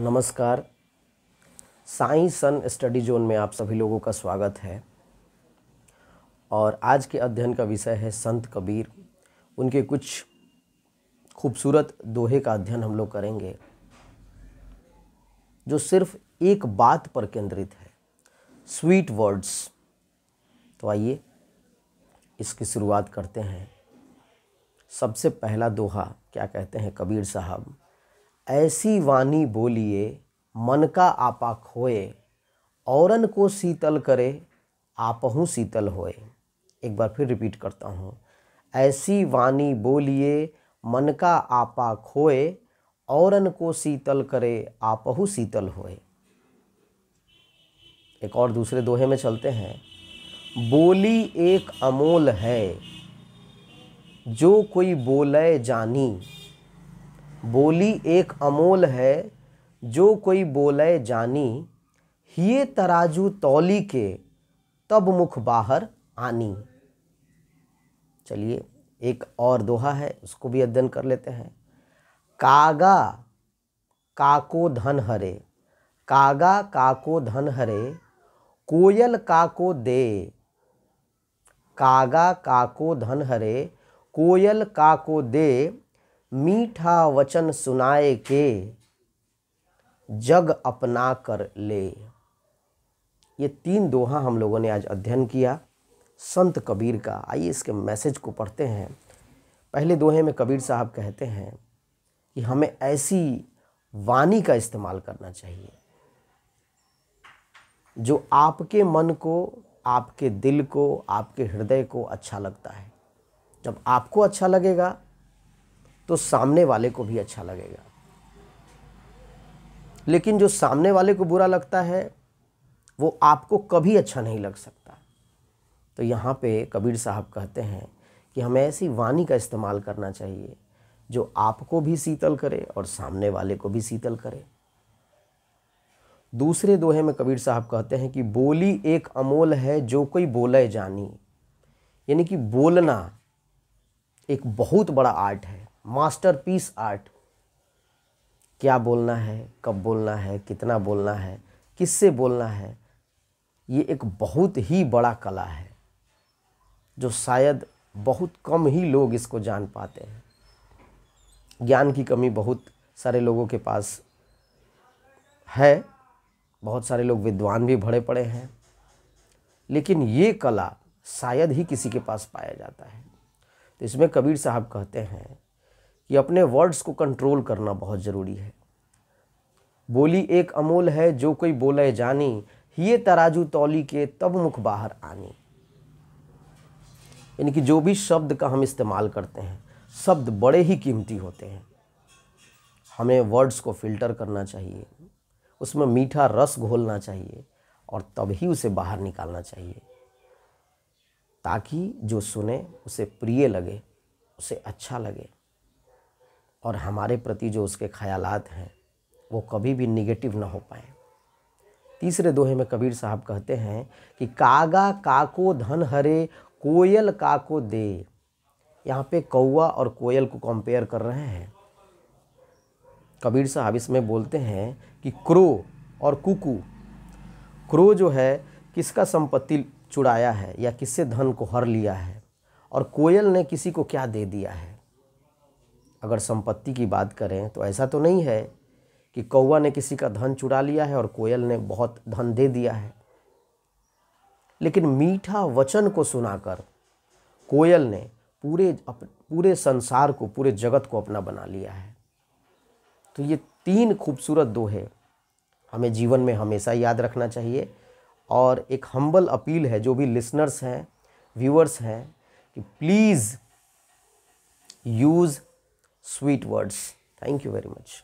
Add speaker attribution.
Speaker 1: नमस्कार साई सन study zone में आप सभी लोगों का स्वागत है और आज के अध्ययन का विषय है संत कबीर उनके कुछ खूबसूरत दोहे का अध्ययन हम लोग करेंगे जो सिर्फ एक बात पर केंद्रित है स्वीट वर्ड्स तो आइए इसकी शुरुआत करते हैं सबसे पहला दोहा क्या कहते हैं कबीर साहब ऐसी वाणी बोलिए मन का आपा खोए औरन को शीतल करे आपहू शीतल होए एक बार फिर रिपीट करता हूँ ऐसी वाणी बोलिए मन का आपा खोए औरन को शीतल करे आपहू शीतल होए एक और दूसरे दोहे में चलते हैं बोली एक अमोल है जो कोई बोले जानी बोली एक अमोल है जो कोई बोले जानी ये तराजू तौली के तब मुख बाहर आनी चलिए एक और दोहा है उसको भी अध्ययन कर लेते हैं कागा काको धन हरे कागा काको धन हरे कोयल काको दे कागा काको धन हरे कोयल काको दे मीठा वचन सुनाए के जग अपना कर ले ये तीन दोहा हम लोगों ने आज अध्ययन किया संत कबीर का आइए इसके मैसेज को पढ़ते हैं पहले दोहे में कबीर साहब कहते हैं कि हमें ऐसी वाणी का इस्तेमाल करना चाहिए जो आपके मन को आपके दिल को आपके हृदय को अच्छा लगता है जब आपको अच्छा लगेगा तो सामने वाले को भी अच्छा लगेगा लेकिन जो सामने वाले को बुरा लगता है वो आपको कभी अच्छा नहीं लग सकता तो यहाँ पे कबीर साहब कहते हैं कि हमें ऐसी वाणी का इस्तेमाल करना चाहिए जो आपको भी शीतल करे और सामने वाले को भी शीतल करे दूसरे दोहे में कबीर साहब कहते हैं कि बोली एक अमोल है जो कोई बोले जानी यानी कि बोलना एक बहुत बड़ा आर्ट है मास्टरपीस आर्ट क्या बोलना है कब बोलना है कितना बोलना है किससे बोलना है ये एक बहुत ही बड़ा कला है जो शायद बहुत कम ही लोग इसको जान पाते हैं ज्ञान की कमी बहुत सारे लोगों के पास है बहुत सारे लोग विद्वान भी भरे पड़े हैं लेकिन ये कला शायद ही किसी के पास पाया जाता है तो इसमें कबीर साहब कहते हैं कि अपने वर्ड्स को कंट्रोल करना बहुत ज़रूरी है बोली एक अमूल है जो कोई बोले जानी ये तराजू तौली के तब मुख बाहर आनी यानी कि जो भी शब्द का हम इस्तेमाल करते हैं शब्द बड़े ही कीमती होते हैं हमें वर्ड्स को फिल्टर करना चाहिए उसमें मीठा रस घोलना चाहिए और तब ही उसे बाहर निकालना चाहिए ताकि जो सुने उसे प्रिय लगे उसे अच्छा लगे और हमारे प्रति जो उसके ख्यालात हैं वो कभी भी निगेटिव ना हो पाए तीसरे दोहे में कबीर साहब कहते हैं कि कागा काको धन हरे कोयल काको दे यहाँ पे कौआ और कोयल को कंपेयर कर रहे हैं कबीर साहब इसमें बोलते हैं कि क्रो और कुकु क्रो जो है किसका संपत्ति चुराया है या किससे धन को हर लिया है और कोयल ने किसी को क्या दे दिया है अगर संपत्ति की बात करें तो ऐसा तो नहीं है कि कौवा ने किसी का धन चुरा लिया है और कोयल ने बहुत धन दे दिया है लेकिन मीठा वचन को सुनाकर कोयल ने पूरे अप, पूरे संसार को पूरे जगत को अपना बना लिया है तो ये तीन खूबसूरत दोहे हमें जीवन में हमेशा याद रखना चाहिए और एक हम्बल अपील है जो भी लिसनर्स हैं व्यूअर्स हैं कि please use sweet words. Thank you very much.